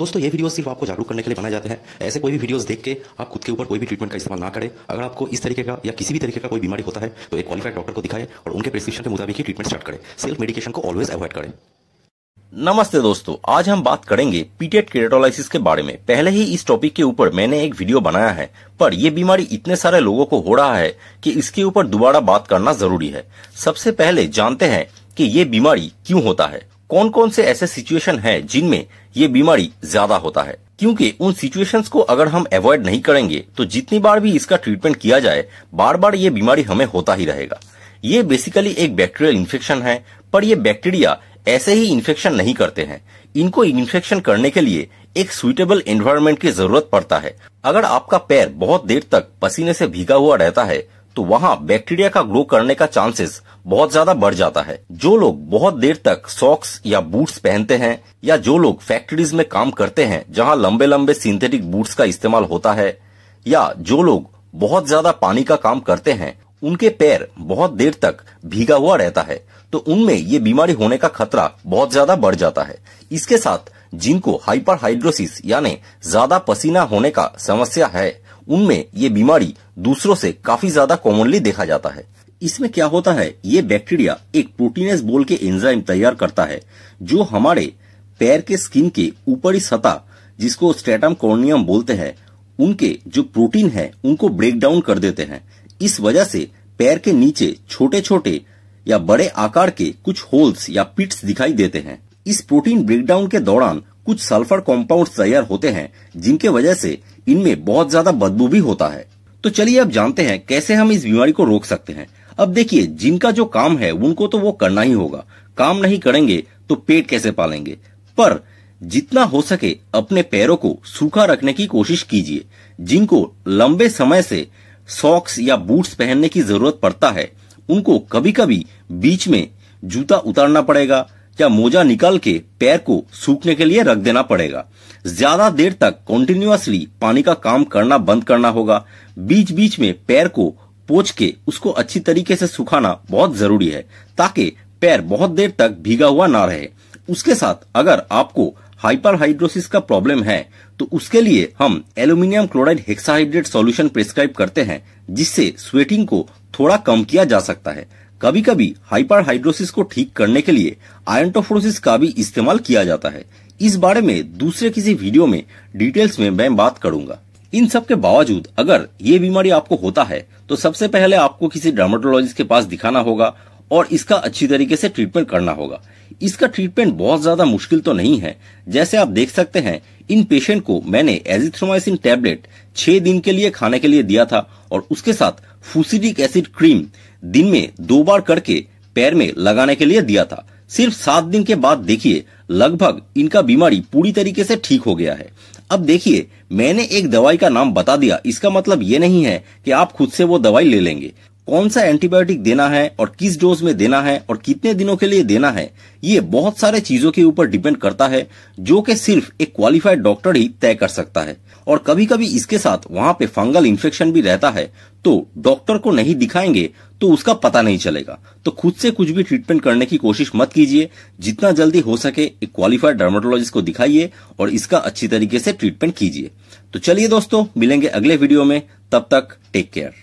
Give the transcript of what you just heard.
दोस्तों ये वीडियो सिर्फ आपको जागरूक करने के लिए बनाए जाते हैं ऐसे कोई भी वीडियोस देख के आप खुद के ऊपर कोई भी ट्रीटमेंट का इस्तेमाल ना करें अगर आपको इस तरीके का या किसी भी तरीके का कोई बीमारी होता है तो एक क्वालिफाइड डॉक्टर को दिखाएं और उनके प्रिस्क्रिप्शन के मुताबिक ही ट्रीटमेंट स्टार्ट करें सेल्फ मेडिकेशन को ऑलवेज अवॉइड करें नमस्ते दोस्तों आज हम बात करेंगे पीटेट क्रेटोलाइसिस के बारे में पहले ही इस टॉपिक के ऊपर मैंने एक वीडियो बनाया है पर यह बीमारी इतने सारे लोगों को हो रहा है कि इसके ऊपर दोबारा बात करना जरूरी है सबसे पहले जानते हैं कि ये बीमारी क्यों होता है कौन कौन से ऐसे सिचुएशन हैं जिनमें ये बीमारी ज्यादा होता है क्योंकि उन सिचुएशंस को अगर हम अवॉइड नहीं करेंगे तो जितनी बार भी इसका ट्रीटमेंट किया जाए बार बार ये बीमारी हमें होता ही रहेगा ये बेसिकली एक बैक्टीरियल इन्फेक्शन है पर ये बैक्टीरिया ऐसे ही इन्फेक्शन नहीं करते हैं इनको इन्फेक्शन करने के लिए एक सुइटेबल एनवायरमेंट की जरूरत पड़ता है अगर आपका पैर बहुत देर तक पसीने से भीगा हुआ रहता है तो वहाँ बैक्टीरिया का ग्रो करने का चांसेस बहुत ज्यादा बढ़ जाता है जो लोग बहुत देर तक सॉक्स या बूट्स पहनते हैं या जो लोग फैक्ट्रीज में काम करते हैं जहाँ लंबे लंबे सिंथेटिक बूट्स का इस्तेमाल होता है या जो लोग बहुत ज्यादा पानी का काम करते हैं उनके पैर बहुत देर तक भीगा हुआ रहता है तो उनमें ये बीमारी होने का खतरा बहुत ज्यादा बढ़ जाता है इसके साथ जिनको हाइपर हाइड्रोसिस यानी ज्यादा पसीना होने का समस्या है उनमें ये बीमारी दूसरों से काफी ज्यादा कॉमनली देखा जाता है इसमें क्या होता है ये बैक्टीरिया एक प्रोटीन बोल के एंजाइम तैयार करता है जो हमारे पैर के स्किन के ऊपरी सतह जिसको स्टेटम कॉर्नियम बोलते हैं उनके जो प्रोटीन है उनको ब्रेक डाउन कर देते हैं इस वजह से पैर के नीचे छोटे छोटे या बड़े आकार के कुछ होल्स या पिट्स दिखाई देते हैं इस प्रोटीन ब्रेकडाउन के दौरान कुछ सल्फर कॉम्पाउंड तैयार होते हैं जिनके वजह से इनमें बहुत ज्यादा बदबू भी होता है तो चलिए अब जानते हैं कैसे हम इस बीमारी को रोक सकते हैं अब देखिए जिनका जो काम है उनको तो वो करना ही होगा काम नहीं करेंगे तो पेट कैसे पालेंगे पर जितना हो सके अपने पैरों को सूखा रखने की कोशिश कीजिए जिनको लंबे समय से सॉक्स या बूट्स पहनने की जरूरत पड़ता है उनको कभी कभी बीच में जूता उतारना पड़ेगा या मोजा निकाल के पैर को सूखने के लिए रख देना पड़ेगा ज्यादा देर तक कॉन्टिन्यूसली पानी का काम करना बंद करना होगा बीच बीच में पैर को पोच के उसको अच्छी तरीके से सुखाना बहुत जरूरी है ताकि पैर बहुत देर तक भीगा हुआ ना रहे उसके साथ अगर आपको हाइपर हाइड्रोसिस का प्रॉब्लम है तो उसके लिए हम aluminium chloride hexahydrate solution prescribe करते हैं जिससे स्वेटिंग को थोड़ा कम किया जा सकता है कभी कभी हाइपर हाइड्रोसिस को ठीक करने के लिए आयंटोफोरोसिस का भी इस्तेमाल किया जाता है इस बारे में दूसरे किसी वीडियो में डिटेल्स में मैं बात करूंगा इन सब के बावजूद अगर ये बीमारी आपको होता है तो सबसे पहले आपको किसी डर्माटोलॉजिस्ट के पास दिखाना होगा और इसका अच्छी तरीके से ट्रीटमेंट करना होगा इसका ट्रीटमेंट बहुत ज्यादा मुश्किल तो नहीं है जैसे आप देख सकते हैं इन पेशेंट को मैंने एजिथ्रोमाइसिन टैबलेट छह दिन के लिए खाने के लिए दिया था और उसके साथ फूसिडिक एसिड क्रीम दिन में दो बार करके पैर में लगाने के लिए दिया था सिर्फ सात दिन के बाद देखिए लगभग इनका बीमारी पूरी तरीके से ठीक हो गया है अब देखिए मैंने एक दवाई का नाम बता दिया इसका मतलब ये नहीं है कि आप खुद से वो दवाई ले लेंगे कौन सा एंटीबायोटिक देना है और किस डोज में देना है और कितने दिनों के लिए देना है ये बहुत सारे चीजों के ऊपर डिपेंड करता है जो कि सिर्फ एक क्वालिफाइड डॉक्टर ही तय कर सकता है और कभी कभी इसके साथ वहाँ पे फंगल इन्फेक्शन भी रहता है तो डॉक्टर को नहीं दिखाएंगे तो उसका पता नहीं चलेगा तो खुद से कुछ भी ट्रीटमेंट करने की कोशिश मत कीजिए जितना जल्दी हो सके एक क्वालिफाइड डर्माटोलॉजिस्ट को दिखाइए और इसका अच्छी तरीके से ट्रीटमेंट कीजिए तो चलिए दोस्तों मिलेंगे अगले वीडियो में तब तक टेक केयर